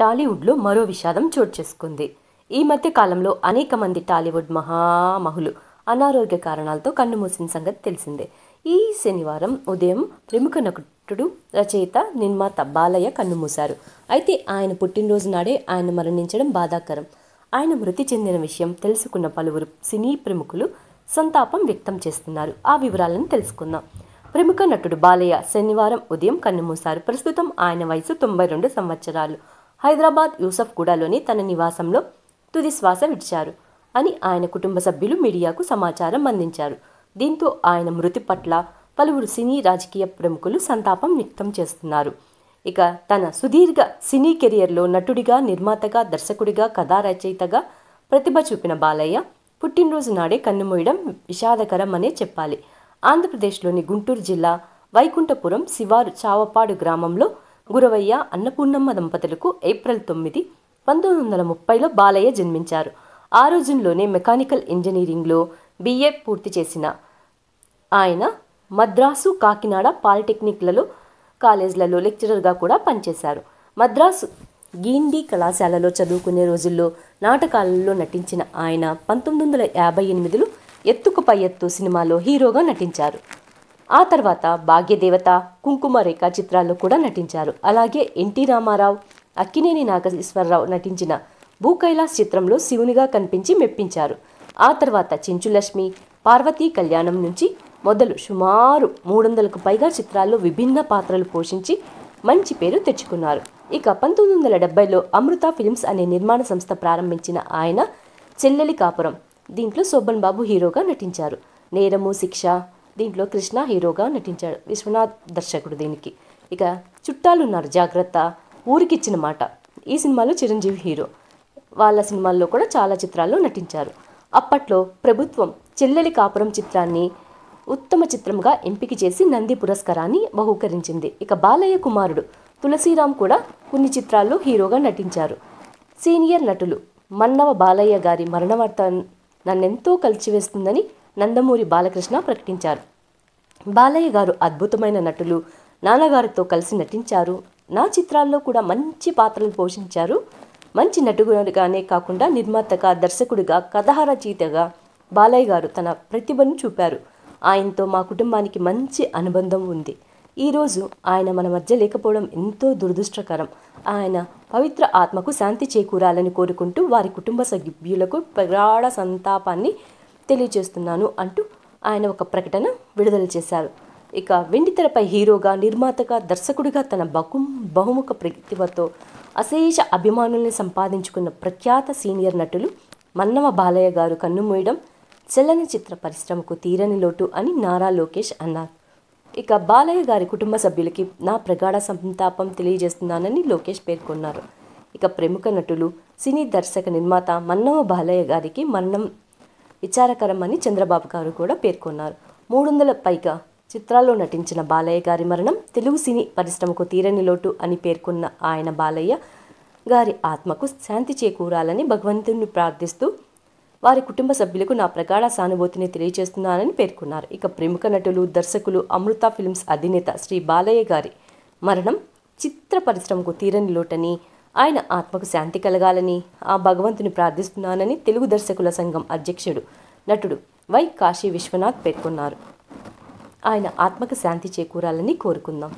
టాలీవుడ్లో మరో విషాదం చోటు చేసుకుంది ఈ మధ్య కాలంలో అనేక మంది టాలీవుడ్ మహామహులు అనారోగ్య కారణాలతో కన్నుమూసిన సంగతి తెలిసిందే ఈ శనివారం ఉదయం ప్రముఖ నటుడు రచయిత నిర్మాత బాలయ్య కన్నుమూశారు అయితే ఆయన పుట్టినరోజు నాడే ఆయన మరణించడం బాధాకరం ఆయన మృతి చెందిన విషయం తెలుసుకున్న పలువురు సినీ ప్రముఖులు సంతాపం వ్యక్తం చేస్తున్నారు ఆ వివరాలను తెలుసుకుందాం ప్రముఖ నటుడు బాలయ్య శనివారం ఉదయం కన్నుమూశారు ప్రస్తుతం ఆయన వయసు తొంభై రెండు సంవత్సరాలు హైదరాబాద్ యూసఫ్గూడలోని తన నివాసంలో తుది శ్వాస విడిచారు అని ఆయన కుటుంబ సభ్యులు మీడియాకు సమాచారం అందించారు దీంతో ఆయన మృతి పట్ల పలువురు సినీ రాజకీయ ప్రముఖులు సంతాపం వ్యక్తం చేస్తున్నారు ఇక తన సుదీర్ఘ సినీ కెరియర్లో నటుడిగా నిర్మాతగా దర్శకుడిగా కథా రచయితగా ప్రతిభ చూపిన బాలయ్య పుట్టినరోజు నాడే కన్నుమూయడం విషాదకరం అనే చెప్పాలి ఆంధ్రప్రదేశ్లోని గుంటూరు జిల్లా వైకుంఠపురం శివారు చావపాడు గ్రామంలో గురవయ్య అన్నపూర్ణమ్మ దంపతులకు ఏప్రిల్ తొమ్మిది పంతొమ్మిది వందల ముప్పైలో బాలయ్య జన్మించారు ఆ రోజుల్లోనే మెకానికల్ ఇంజనీరింగ్లో బిఏ పూర్తి చేసిన ఆయన మద్రాసు కాకినాడ పాలిటెక్నిక్లలో కాలేజ్లలో లెక్చరర్గా కూడా పనిచేశారు మద్రాసు గీండి కళాశాలలో చదువుకునే రోజుల్లో నాటకాలలో నటించిన ఆయన పంతొమ్మిది వందల యాభై ఎనిమిదిలో ఎత్తుకు పై ఎత్తు సినిమాలో హీరోగా నటించారు ఆ తర్వాత భాగ్యదేవత కుంకుమ రేఖా చిత్రాల్లో కూడా నటించారు అలాగే ఎన్టీ రామారావు అక్కినేని నాగేశ్వరరావు నటించిన భూ కైలాస్ చిత్రంలో శివునిగా కనిపించి మెప్పించారు ఆ తర్వాత చెంచులక్ష్మి పార్వతీ కళ్యాణం నుంచి మొదలు సుమారు మూడు వందలకు పైగా చిత్రాల్లో విభిన్న పాత్రలు పోషించి మంచి పేరు తెచ్చుకున్నారు ఇక పంతొమ్మిది వందల డెబ్బైలో అమృత ఫిలిమ్స్ అనే నిర్మాణ సంస్థ ప్రారంభించిన ఆయన చెల్లెలి కాపురం దీంట్లో శోభన్ బాబు హీరోగా నటించారు నేరము శిక్ష దీంట్లో కృష్ణ హీరోగా నటించాడు విశ్వనాథ్ దర్శకుడు దీనికి ఇక చుట్టాలు ఉన్నారు జాగ్రత్త ఊరికిచ్చిన మాట ఈ సినిమాలో చిరంజీవి హీరో వాళ్ళ సినిమాల్లో కూడా చాలా చిత్రాల్లో నటించారు అప్పట్లో ప్రభుత్వం చెల్లెలి కాపురం చిత్రాన్ని ఉత్తమ చిత్రంగా ఎంపిక చేసి నంది పురస్కారాన్ని బహూకరించింది ఇక బాలయ్య కుమారుడు తులసీరామ్ కూడా కొన్ని చిత్రాల్లో హీరోగా నటించారు సీనియర్ నటులు మన్నవ బాలయ్య గారి మరణవార్త నన్నెంతో కలిచివేస్తుందని నందమూరి బాలకృష్ణ ప్రకటించారు బాలయ్య గారు అద్భుతమైన నటులు నాన్నగారితో కలిసి నటించారు నా చిత్రాల్లో కూడా మంచి పాత్రలు పోషించారు మంచి నటుగానే కాకుండా నిర్మాతగా దర్శకుడిగా కథారచయితగా బాలయ్య గారు తన ప్రతిభను చూపారు ఆయనతో మా కుటుంబానికి మంచి అనుబంధం ఉంది ఈరోజు ఆయన మన మధ్య లేకపోవడం ఎంతో దురదృష్టకరం ఆయన పవిత్ర ఆత్మకు శాంతి చేకూరాలని కోరుకుంటూ వారి కుటుంబ సభ్యులకు ప్రగాఢ సంతాపాన్ని తెలియజేస్తున్నాను అంటూ ఆయన ఒక ప్రకటన విడుదల చేశారు ఇక వెండితెరపై హీరోగా నిర్మాతగా దర్శకుడిగా తన బహు బహుముఖ ప్రతిభతో అశేష అభిమానుల్ని సంపాదించుకున్న ప్రఖ్యాత సీనియర్ నటులు మన్నవ బాలయ్య గారు కన్నుమూయడం చలనచిత్ర పరిశ్రమకు తీరని లోటు అని నారా లోకేష్ అన్నారు ఇక బాలయ్య గారి కుటుంబ సభ్యులకి నా ప్రగాఢ సంతాపం తెలియజేస్తున్నానని లోకేష్ పేర్కొన్నారు ఇక ప్రముఖ నటులు సినీ దర్శక నిర్మాత మన్నవ బాలయ్య గారికి మరణం విచారకరమని చంద్రబాబు గారు కూడా పేర్కొన్నారు మూడు వందల పైగా చిత్రాల్లో నటించిన బాలయ్య గారి మరణం తెలుగు సినీ పరిశ్రమకు తీరని లోటు అని పేర్కొన్న ఆయన బాలయ్య గారి ఆత్మకు శాంతి చేకూరాలని భగవంతుని ప్రార్థిస్తూ వారి కుటుంబ సభ్యులకు నా ప్రగాఢ సానుభూతిని తెలియజేస్తున్నానని పేర్కొన్నారు ఇక ప్రముఖ నటులు దర్శకులు అమృత ఫిల్మ్స్ అధినేత శ్రీ బాలయ్య గారి మరణం చిత్ర పరిశ్రమకు తీరని లోటని ఆయన ఆత్మకు శాంతి కలగాలని ఆ భగవంతుని ప్రార్థిస్తున్నానని తెలుగు దర్శకుల సంఘం అధ్యక్షుడు నటుడు వై కాశీ విశ్వనాథ్ పేర్కొన్నారు ఆయన ఆత్మకు శాంతి చేకూరాలని కోరుకుందాం